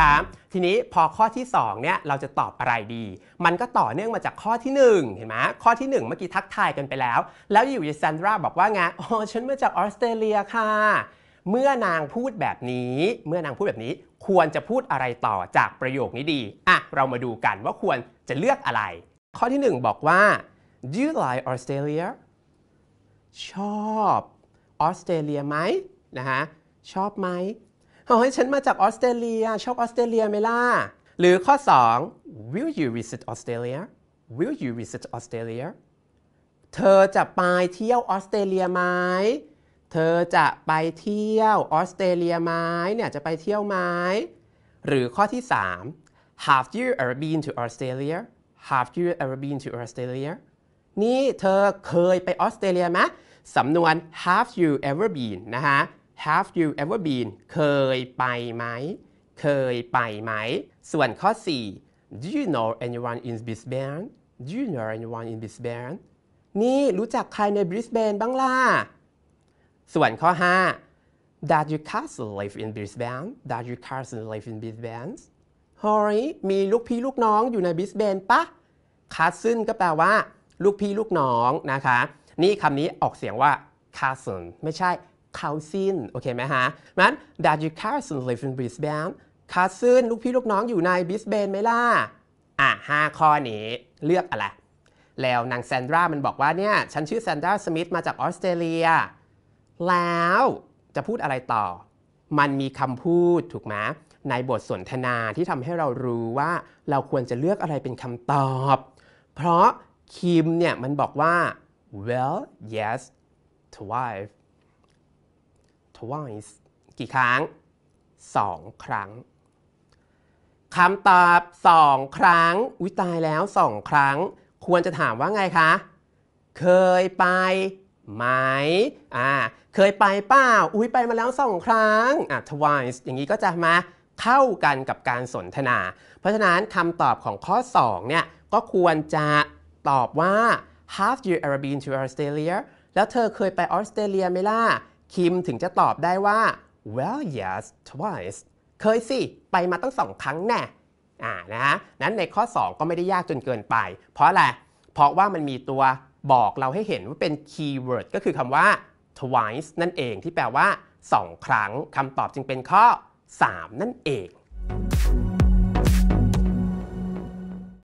ครับทีนี้พอข้อที่2เนี่ยเราจะตอบอะไรดี มันก็ต่อเนื่องมาจากข้อที่ 1 เห็นไหม ข้อที่ 1 เมื่อกี้ทักทายกันไปแล้ว แล้วอยู่ยซันดราบอกว่าไงอ๋อฉันมาจากออสเตรเลียค่ะ เมื่อนางพูดแบบนี้ เมื่อนางพูดแบบนี้ ควรจะพูดอะไรต่อจากประโยคนี้ดี อ่ะ เรามาดูกันว่าควรจะเลือกอะไร ข้อที่ 1 บอกว่า Do you like Australia ชอบออสเตรเลียไหมนะฮะ ชอบไหมเฮ้ยฉันมาจากออสเตรเลียชอบออสเตรเลียไหมล่ะ หรือข้อ 2 will you visit Australia will you visit Australia เธอจะไปเที่ยวออสเตรเลียไหมเธอจะไปเที่ยวออสเตรเลียไหมเนี่ยจะไปเที่ยวไหมหรือข้อที่ 3 have you ever been to Australia have you ever been to Australia นี่เธอเคยไปออสเตรเลียไหมสำนวน have you ever been นะฮะ Have you ever been เคยไปไหม เคยไปไหม ส่วนข้อ 4 Do you know anyone in Brisbane Do you know anyone in Brisbane นี่รู้จักใครในบริสเบนบ้างล่ะ ส่วนข้อ 5 Does your cousin live in Brisbane Does your cousin live in Brisbane เฮ้ยมีลูกพี่ลูกน้องอยู่ในบริสเบนปะ cousin ก็แปลว่า ลูกพี่ลูกน้อง นะคะ นี่คำนี้ออกเสียงว่า cousin ไม่ใช่เขาซินโอเคไหมฮะนั้น that your cousin live in Brisbane คาซินลูกพี่ลูกน้องอยู่ในบิสเบนไหมล่ะ อ่ะห้าข้อนี้ เลือกอะไร แล้วนางแซนดรา มันบอกว่าเนี่ยฉันชื่อแซนดราสมิธมาจากออสเตรเลีย แล้วจะพูดอะไรต่อ มันมีคำพูดถูกไหมในบทสนทนาที่ทำให้เรารู้ว่าเราควรจะเลือกอะไรเป็นคำตอบ เพราะคิมเนี่ยมันบอกว่า well yes to wife twice กี่ครั้ง 2 ครั้ง คำตอบ 2 ครั้ง อุ้ยตายแล้ว 2 ครั้ง ควรจะถามว่าไงคะ เคยไป ไหม อ่า เคยไปเป้่าอุ้ยไปมาแล้ว 2 ครั้ง อ่ะ twice อย่างนี้ก็จะมาเข้ากันกับการสนทนา เพราะฉะนั้นคำตอบของข้อ2เนี่ยก็ควรจะตอบว่า have you ever been to Australia แล้วเธอเคยไปออสเตรเลียไหมล่ะคิมถึงจะตอบได้ว่า well yes twice เคยสิไปมาตั้งสองครั้งแน่อ่านะฮะ นั้นในข้อ 2 ก็ไม่ได้ยากจนเกินไป เพราะอะไร เพราะว่ามันมีตัวบอกเราให้เห็นว่าเป็นคีย์เวิร์ดก็คือคำว่า twice นั่นเองที่แปลว่า 2 ครั้งคำตอบจึงเป็นข้อ 3 นั่นเอง